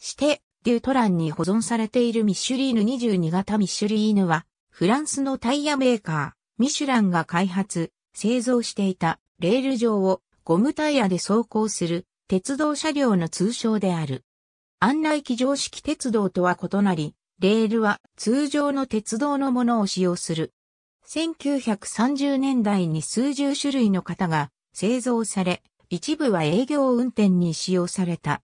して、デュートランに保存されているミシュリーヌ22型ミシュリーヌは、フランスのタイヤメーカー、ミシュランが開発、製造していたレール上をゴムタイヤで走行する鉄道車両の通称である。案内機常式鉄道とは異なり、レールは通常の鉄道のものを使用する。1930年代に数十種類の型が製造され、一部は営業運転に使用された。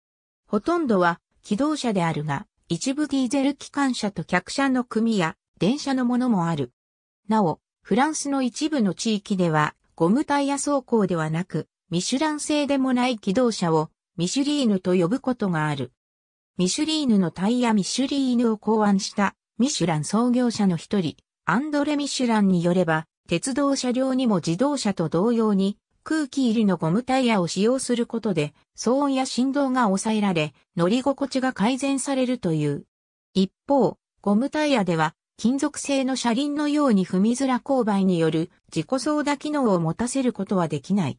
ほとんどは気動車であるが、一部ディーゼル機関車と客車の組や電車のものもある。なお、フランスの一部の地域では、ゴムタイヤ走行ではなく、ミシュラン製でもない気動車をミシュリーヌと呼ぶことがある。ミシュリーヌのタイヤミシュリーヌを考案したミシュラン創業者の一人、アンドレ・ミシュランによれば、鉄道車両にも自動車と同様に空気入りのゴムタイヤを使用することで、騒音や振動が抑えられ、乗り心地が改善されるという。一方、ゴムタイヤでは、金属製の車輪のように踏みづら勾配による自己操舵機能を持たせることはできない。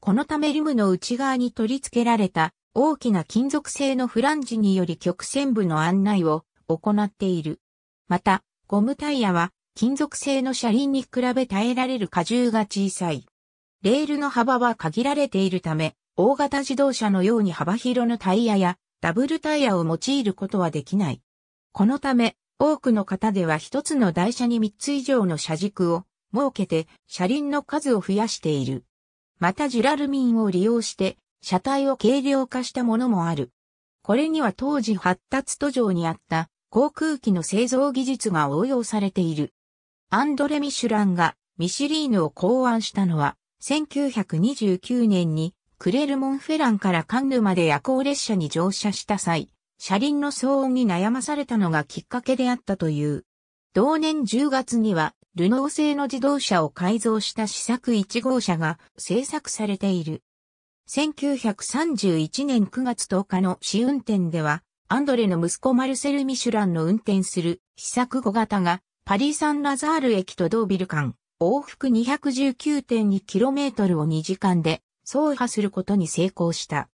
このためリムの内側に取り付けられた大きな金属製のフランジにより曲線部の案内を行っている。また、ゴムタイヤは金属製の車輪に比べ耐えられる荷重が小さい。レールの幅は限られているため、大型自動車のように幅広のタイヤやダブルタイヤを用いることはできない。このため、多くの方では一つの台車に3つ以上の車軸を設けて車輪の数を増やしている。またジュラルミンを利用して車体を軽量化したものもある。これには当時発達途上にあった航空機の製造技術が応用されている。アンドレ・ミシュランがミシリーヌを考案したのは1929年にクレルモンフェランからカンヌまで夜行列車に乗車した際、車輪の騒音に悩まされたのがきっかけであったという。同年10月には、ルノー製の自動車を改造した試作1号車が製作されている。1931年9月10日の試運転では、アンドレの息子マルセル・ミシュランの運転する試作5型が、パリ・サン・ラザール駅とドービル間、往復 219.2km を2時間で走破することに成功した。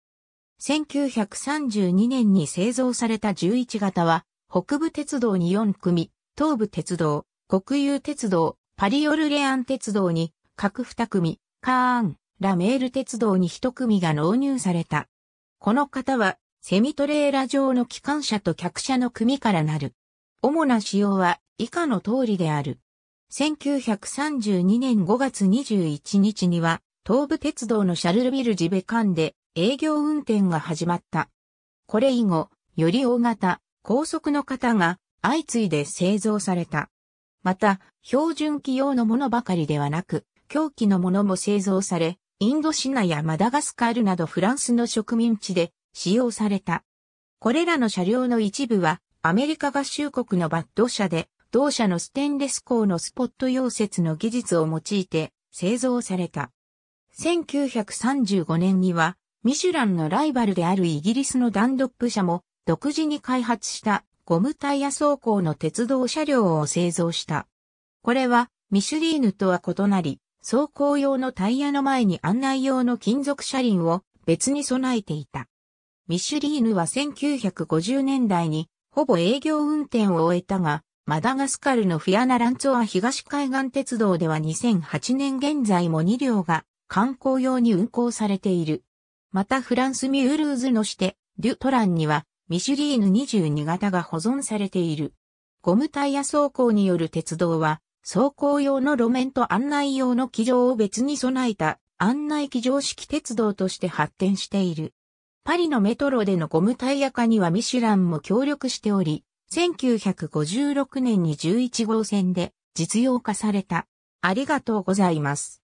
1932年に製造された11型は、北部鉄道に4組、東部鉄道、国有鉄道、パリオルレアン鉄道に各2組、カーン、ラメール鉄道に1組が納入された。この型は、セミトレーラ上の機関車と客車の組からなる。主な仕様は以下の通りである。1932年5月21日には、東武鉄道のシャルルビルジベ間で営業運転が始まった。これ以後、より大型、高速の型が相次いで製造された。また、標準機用のものばかりではなく、狂気のものも製造され、インドシナやマダガスカールなどフランスの植民地で使用された。これらの車両の一部はアメリカ合衆国のバッド車で同社のステンレス鋼のスポット溶接の技術を用いて製造された。1935年には、ミシュランのライバルであるイギリスのダンドップ社も独自に開発したゴムタイヤ走行の鉄道車両を製造した。これはミシュリーヌとは異なり、走行用のタイヤの前に案内用の金属車輪を別に備えていた。ミシュリーヌは1950年代にほぼ営業運転を終えたが、マダガスカルのフィアナ・ランツォア東海岸鉄道では2008年現在も2両が観光用に運行されている。またフランスミュールーズの指定、デュトランにはミシュリーヌ22型が保存されている。ゴムタイヤ走行による鉄道は、走行用の路面と案内用の機場を別に備えた案内機上式鉄道として発展している。パリのメトロでのゴムタイヤ化にはミシュランも協力しており、1956年に11号線で実用化された。ありがとうございます。